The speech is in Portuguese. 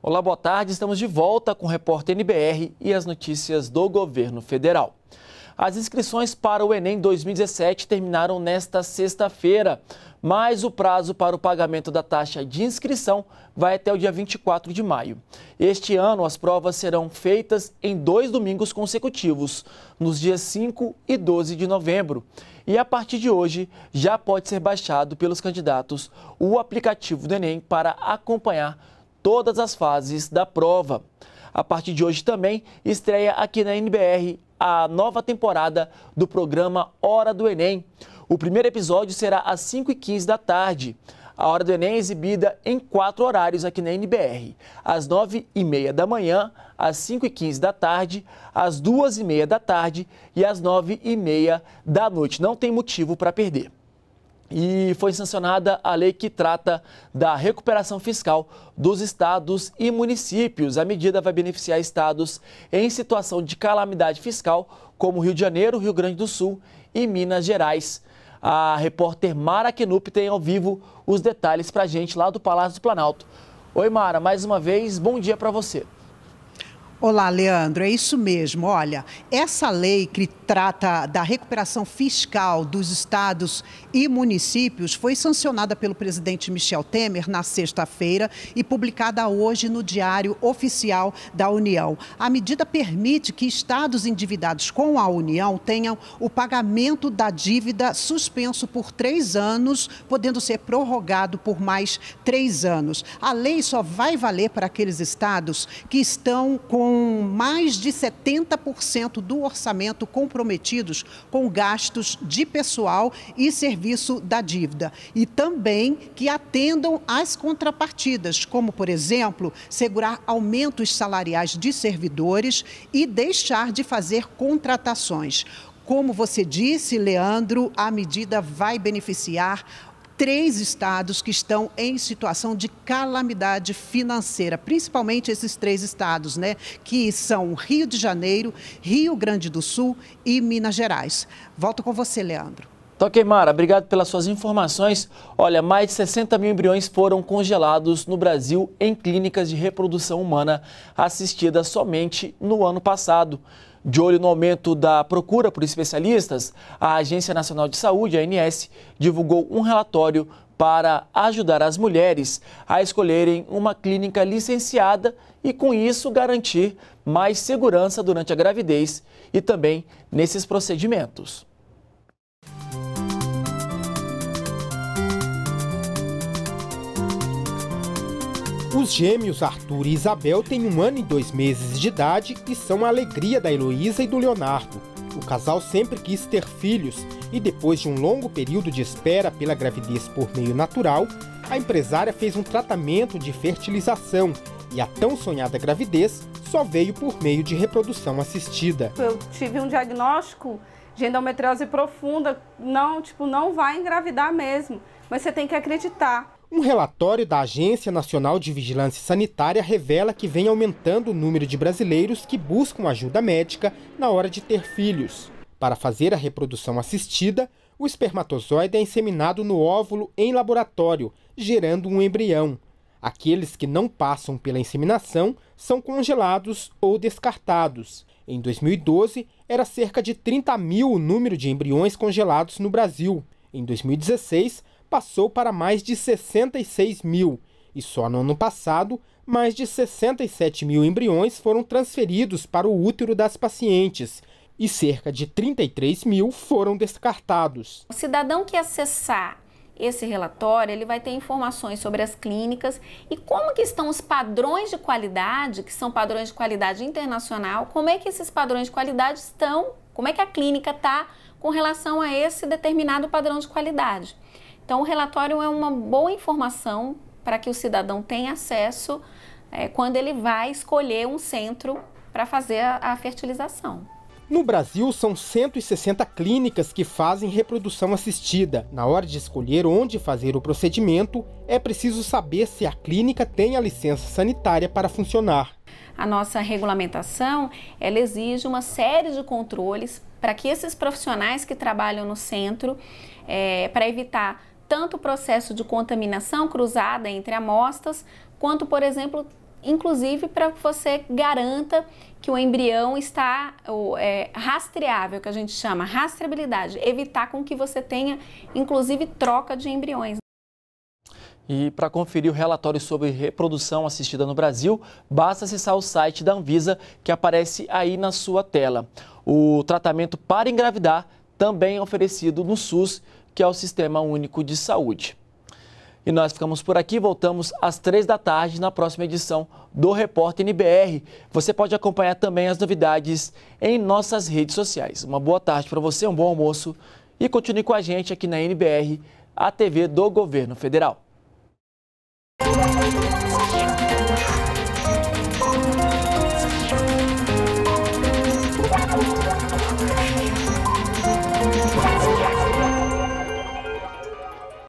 Olá, boa tarde. Estamos de volta com o repórter NBR e as notícias do governo federal. As inscrições para o Enem 2017 terminaram nesta sexta-feira, mas o prazo para o pagamento da taxa de inscrição vai até o dia 24 de maio. Este ano, as provas serão feitas em dois domingos consecutivos, nos dias 5 e 12 de novembro. E a partir de hoje, já pode ser baixado pelos candidatos o aplicativo do Enem para acompanhar todas as fases da prova. A partir de hoje também estreia aqui na NBR a nova temporada do programa Hora do Enem. O primeiro episódio será às 5h15 da tarde. A Hora do Enem é exibida em quatro horários aqui na NBR. Às 9h30 da manhã, às 5h15 da tarde, às 2h30 da tarde e às 9h30 da noite. Não tem motivo para perder e foi sancionada a lei que trata da recuperação fiscal dos estados e municípios. A medida vai beneficiar estados em situação de calamidade fiscal, como Rio de Janeiro, Rio Grande do Sul e Minas Gerais. A repórter Mara Kenup tem ao vivo os detalhes para a gente lá do Palácio do Planalto. Oi, Mara, mais uma vez, bom dia para você. Olá, Leandro, é isso mesmo. Olha, essa lei que trata da recuperação fiscal dos estados e municípios foi sancionada pelo presidente Michel Temer na sexta-feira e publicada hoje no Diário Oficial da União. A medida permite que estados endividados com a União tenham o pagamento da dívida suspenso por três anos, podendo ser prorrogado por mais três anos. A lei só vai valer para aqueles estados que estão com com mais de 70% do orçamento comprometidos com gastos de pessoal e serviço da dívida. E também que atendam às contrapartidas, como, por exemplo, segurar aumentos salariais de servidores e deixar de fazer contratações. Como você disse, Leandro, a medida vai beneficiar três estados que estão em situação de calamidade financeira, principalmente esses três estados, né, que são Rio de Janeiro, Rio Grande do Sul e Minas Gerais. Volto com você, Leandro. Tá ok, Mara, obrigado pelas suas informações. Olha, mais de 60 mil embriões foram congelados no Brasil em clínicas de reprodução humana assistidas somente no ano passado. De olho no aumento da procura por especialistas, a Agência Nacional de Saúde, ANS, divulgou um relatório para ajudar as mulheres a escolherem uma clínica licenciada e, com isso, garantir mais segurança durante a gravidez e também nesses procedimentos. Os gêmeos Arthur e Isabel têm um ano e dois meses de idade e são a alegria da Heloísa e do Leonardo. O casal sempre quis ter filhos e, depois de um longo período de espera pela gravidez por meio natural, a empresária fez um tratamento de fertilização e a tão sonhada gravidez só veio por meio de reprodução assistida. Eu tive um diagnóstico de endometriose profunda, não, tipo, não vai engravidar mesmo, mas você tem que acreditar. Um relatório da Agência Nacional de Vigilância Sanitária revela que vem aumentando o número de brasileiros que buscam ajuda médica na hora de ter filhos. Para fazer a reprodução assistida, o espermatozoide é inseminado no óvulo em laboratório, gerando um embrião. Aqueles que não passam pela inseminação são congelados ou descartados. Em 2012, era cerca de 30 mil o número de embriões congelados no Brasil. Em 2016, passou para mais de 66 mil, e só no ano passado, mais de 67 mil embriões foram transferidos para o útero das pacientes, e cerca de 33 mil foram descartados. O cidadão que acessar esse relatório, ele vai ter informações sobre as clínicas e como que estão os padrões de qualidade, que são padrões de qualidade internacional, como é que esses padrões de qualidade estão, como é que a clínica está com relação a esse determinado padrão de qualidade. Então, o relatório é uma boa informação para que o cidadão tenha acesso é, quando ele vai escolher um centro para fazer a, a fertilização. No Brasil, são 160 clínicas que fazem reprodução assistida. Na hora de escolher onde fazer o procedimento, é preciso saber se a clínica tem a licença sanitária para funcionar. A nossa regulamentação, ela exige uma série de controles para que esses profissionais que trabalham no centro, é, para evitar tanto o processo de contaminação cruzada entre amostras, quanto, por exemplo, inclusive para que você garanta que o embrião está é, rastreável, que a gente chama rastreabilidade, evitar com que você tenha, inclusive, troca de embriões. E para conferir o relatório sobre reprodução assistida no Brasil, basta acessar o site da Anvisa que aparece aí na sua tela. O tratamento para engravidar também oferecido no SUS, que é o Sistema Único de Saúde. E nós ficamos por aqui, voltamos às três da tarde na próxima edição do Repórter NBR. Você pode acompanhar também as novidades em nossas redes sociais. Uma boa tarde para você, um bom almoço e continue com a gente aqui na NBR, a TV do Governo Federal.